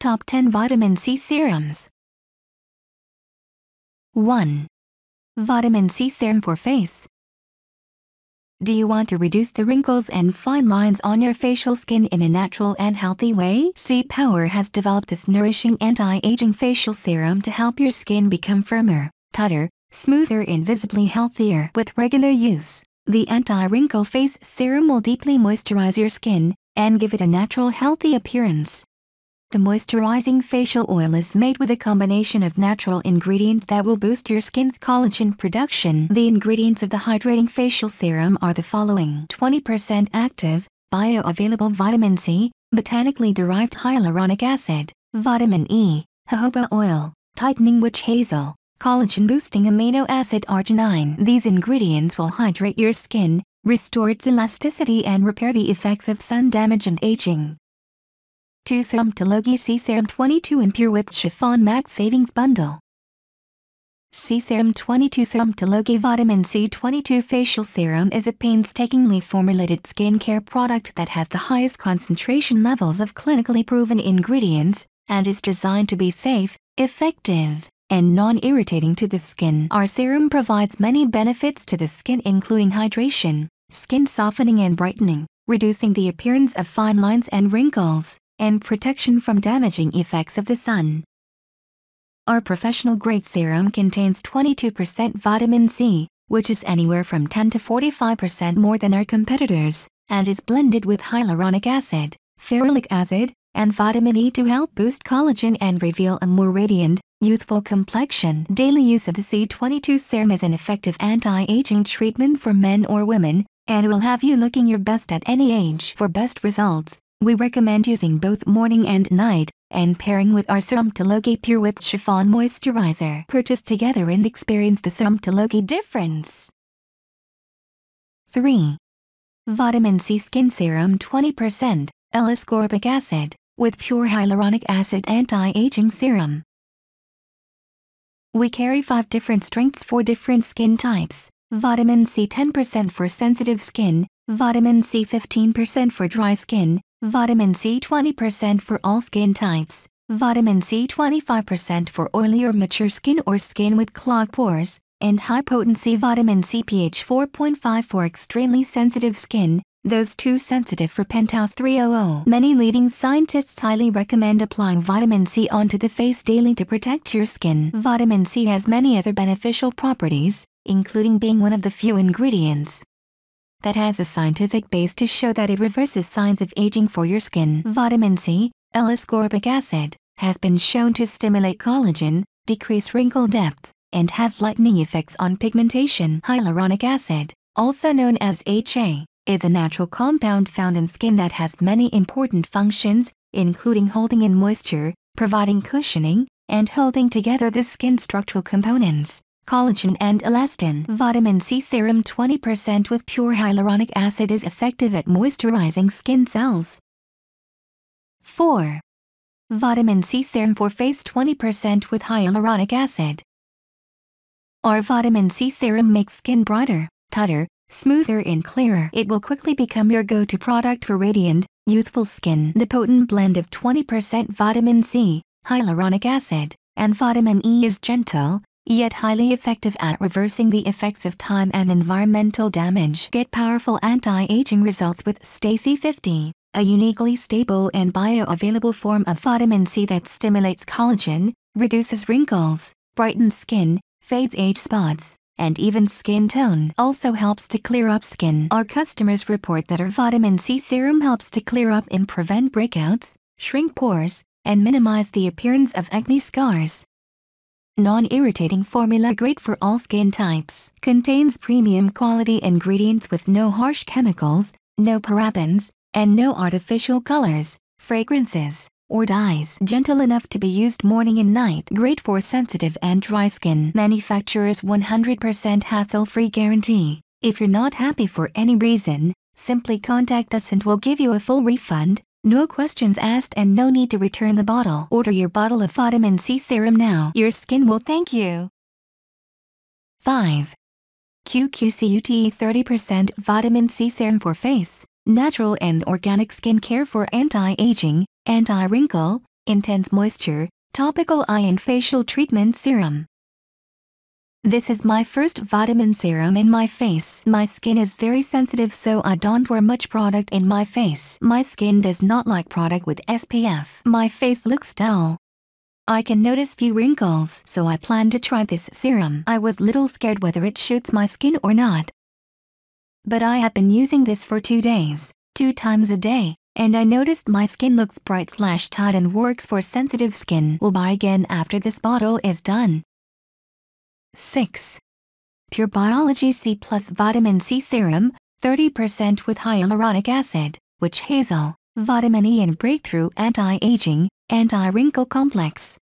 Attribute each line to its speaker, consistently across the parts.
Speaker 1: Top 10 Vitamin C Serums 1. Vitamin C Serum for Face Do you want to reduce the wrinkles and fine lines on your facial skin in a natural and healthy way? C Power has developed this nourishing anti-aging facial serum to help your skin become firmer, tighter, smoother and visibly healthier with regular use. The anti-wrinkle face serum will deeply moisturize your skin and give it a natural healthy appearance. The moisturizing facial oil is made with a combination of natural ingredients that will boost your skin's collagen production. The ingredients of the hydrating facial serum are the following 20% active, bioavailable vitamin C, botanically derived hyaluronic acid, vitamin E, jojoba oil, tightening witch hazel, collagen boosting amino acid arginine. These ingredients will hydrate your skin, restore its elasticity and repair the effects of sun damage and aging. 2 Serum Talogi C Serum 22 and Pure Whipped Chiffon Max Savings Bundle. C Serum 22 Serum Logi Vitamin C22 Facial Serum is a painstakingly formulated skincare product that has the highest concentration levels of clinically proven ingredients and is designed to be safe, effective, and non-irritating to the skin. Our serum provides many benefits to the skin including hydration, skin softening and brightening, reducing the appearance of fine lines and wrinkles, and protection from damaging effects of the sun. Our professional grade serum contains 22% vitamin C, which is anywhere from 10 to 45% more than our competitors, and is blended with hyaluronic acid, ferulic acid, and vitamin E to help boost collagen and reveal a more radiant, youthful complexion. Daily use of the C22 serum is an effective anti-aging treatment for men or women, and will have you looking your best at any age. For best results, we recommend using both morning and night, and pairing with our Srumtalogi Pure Whipped Chiffon Moisturizer. Purchase together and experience the Srumtalogi difference. 3. Vitamin C Skin Serum 20%, L-ascorbic acid, with pure hyaluronic acid anti-aging serum. We carry 5 different strengths for different skin types. Vitamin C 10% for sensitive skin, vitamin C 15% for dry skin, Vitamin C 20% for all skin types. Vitamin C 25% for oily or mature skin or skin with clogged pores, and high potency vitamin C pH 4.5 for extremely sensitive skin, those too sensitive for Penthouse 300. Many leading scientists highly recommend applying vitamin C onto the face daily to protect your skin. Vitamin C has many other beneficial properties, including being one of the few ingredients that has a scientific base to show that it reverses signs of aging for your skin. Vitamin C, L-ascorbic acid, has been shown to stimulate collagen, decrease wrinkle depth, and have lightening effects on pigmentation. Hyaluronic acid, also known as HA, is a natural compound found in skin that has many important functions, including holding in moisture, providing cushioning, and holding together the skin structural components collagen and elastin. Vitamin C serum 20% with pure hyaluronic acid is effective at moisturizing skin cells. 4. Vitamin C serum for face 20% with hyaluronic acid. Our vitamin C serum makes skin brighter, tighter, smoother and clearer. It will quickly become your go-to product for radiant, youthful skin. The potent blend of 20% vitamin C, hyaluronic acid, and vitamin E is gentle, yet highly effective at reversing the effects of time and environmental damage. Get powerful anti-aging results with Stacy 50, a uniquely stable and bioavailable form of vitamin C that stimulates collagen, reduces wrinkles, brightens skin, fades age spots, and even skin tone. Also helps to clear up skin. Our customers report that our vitamin C serum helps to clear up and prevent breakouts, shrink pores, and minimize the appearance of acne scars non-irritating formula great for all skin types. Contains premium quality ingredients with no harsh chemicals, no parabens, and no artificial colors, fragrances, or dyes. Gentle enough to be used morning and night. Great for sensitive and dry skin. Manufacturer's 100% hassle-free guarantee. If you're not happy for any reason, simply contact us and we'll give you a full refund, no questions asked and no need to return the bottle. Order your bottle of vitamin C serum now. Your skin will thank you. 5. QQCUTE 30% Vitamin C Serum for Face, Natural and Organic Skincare for Anti-Aging, Anti-Wrinkle, Intense Moisture, Topical Eye and Facial Treatment Serum. This is my first vitamin serum in my face. My skin is very sensitive so I don't wear much product in my face. My skin does not like product with SPF. My face looks dull. I can notice few wrinkles so I plan to try this serum. I was little scared whether it shoots my skin or not. But I have been using this for two days, two times a day, and I noticed my skin looks bright slash tight and works for sensitive skin. Will buy again after this bottle is done. 6. Pure Biology C plus vitamin C serum, 30% with hyaluronic acid, which hazel, vitamin E and breakthrough anti-aging, anti-wrinkle complex,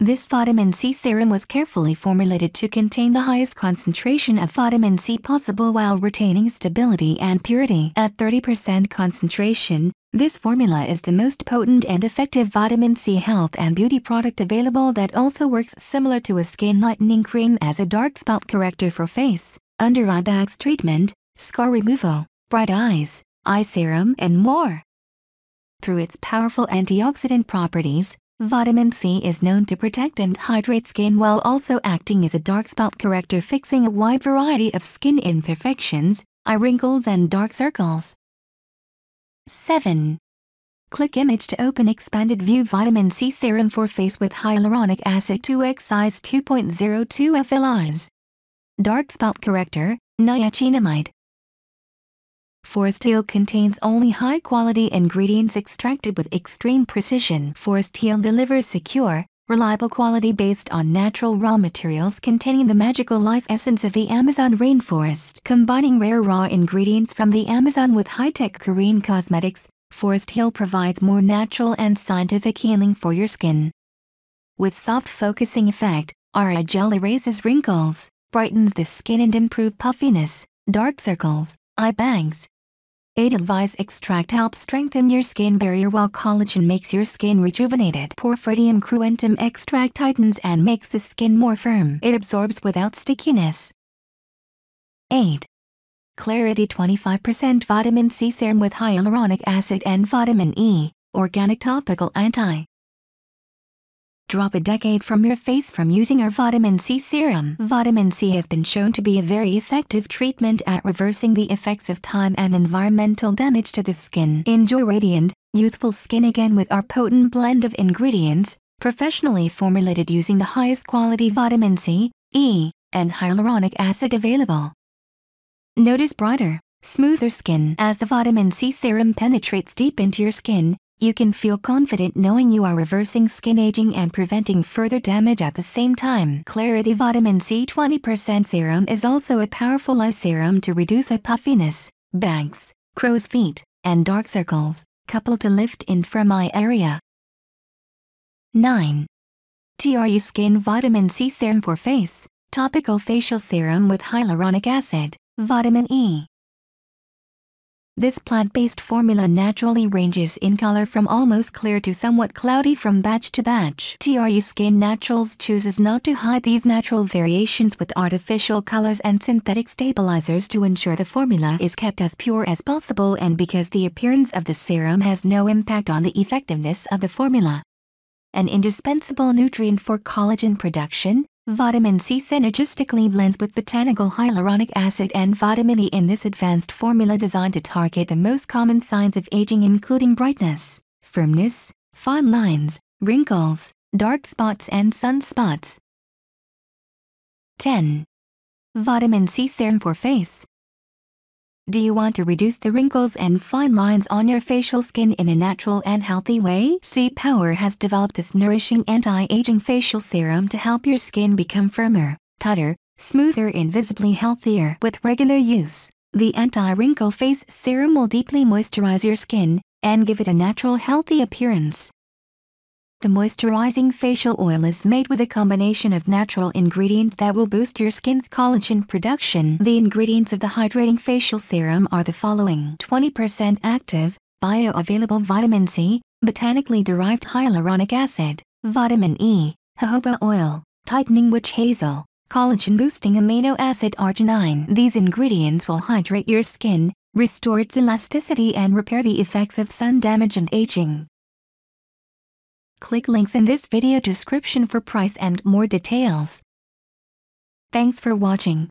Speaker 1: this vitamin C serum was carefully formulated to contain the highest concentration of vitamin C possible while retaining stability and purity. At 30% concentration, this formula is the most potent and effective vitamin C health and beauty product available that also works similar to a skin lightening cream as a dark spot corrector for face, under eye bags treatment, scar removal, bright eyes, eye serum and more. Through its powerful antioxidant properties, Vitamin C is known to protect and hydrate skin while also acting as a dark spot corrector fixing a wide variety of skin imperfections, eye wrinkles and dark circles. 7. Click image to open expanded view vitamin C serum for face with hyaluronic acid 2x size 2.02 FLIs. Dark spot corrector, niacinamide. Forest Hill contains only high-quality ingredients extracted with extreme precision. Forest Hill delivers secure, reliable quality based on natural raw materials containing the magical life essence of the Amazon rainforest. Combining rare raw ingredients from the Amazon with high-tech Korean cosmetics, Forest Hill provides more natural and scientific healing for your skin. With soft focusing effect, Aura Gel erases wrinkles, brightens the skin and improves puffiness, dark circles, Eye bangs. 8 Advice Extract helps strengthen your skin barrier while collagen makes your skin rejuvenated. Porphyrium cruentum extract tightens and makes the skin more firm. It absorbs without stickiness. 8. Clarity 25% Vitamin C Serum with Hyaluronic Acid and Vitamin E, Organic Topical Anti drop a decade from your face from using our vitamin C serum. Vitamin C has been shown to be a very effective treatment at reversing the effects of time and environmental damage to the skin. Enjoy radiant, youthful skin again with our potent blend of ingredients, professionally formulated using the highest quality vitamin C, E, and hyaluronic acid available. Notice brighter, smoother skin as the vitamin C serum penetrates deep into your skin, you can feel confident knowing you are reversing skin aging and preventing further damage at the same time. Clarity Vitamin C 20% Serum is also a powerful eye serum to reduce eye puffiness, bags, crow's feet, and dark circles, coupled to lift in from eye area. 9. TRU Skin Vitamin C Serum for Face, Topical Facial Serum with Hyaluronic Acid, Vitamin E, this plant-based formula naturally ranges in color from almost clear to somewhat cloudy from batch to batch. TRU Skin Naturals chooses not to hide these natural variations with artificial colors and synthetic stabilizers to ensure the formula is kept as pure as possible and because the appearance of the serum has no impact on the effectiveness of the formula. An indispensable nutrient for collagen production, Vitamin C synergistically blends with botanical hyaluronic acid and vitamin E in this advanced formula designed to target the most common signs of aging including brightness, firmness, fine lines, wrinkles, dark spots and sunspots. 10. Vitamin C Serum for Face do you want to reduce the wrinkles and fine lines on your facial skin in a natural and healthy way? Sea Power has developed this nourishing anti-aging facial serum to help your skin become firmer, tighter, smoother and visibly healthier. With regular use, the Anti-Wrinkle Face Serum will deeply moisturize your skin and give it a natural healthy appearance. The moisturizing facial oil is made with a combination of natural ingredients that will boost your skin's collagen production. The ingredients of the hydrating facial serum are the following 20% active, bioavailable vitamin C, botanically derived hyaluronic acid, vitamin E, jojoba oil, tightening witch hazel, collagen boosting amino acid arginine. These ingredients will hydrate your skin, restore its elasticity and repair the effects of sun damage and aging. Click links in this video description for price and more details. Thanks for watching.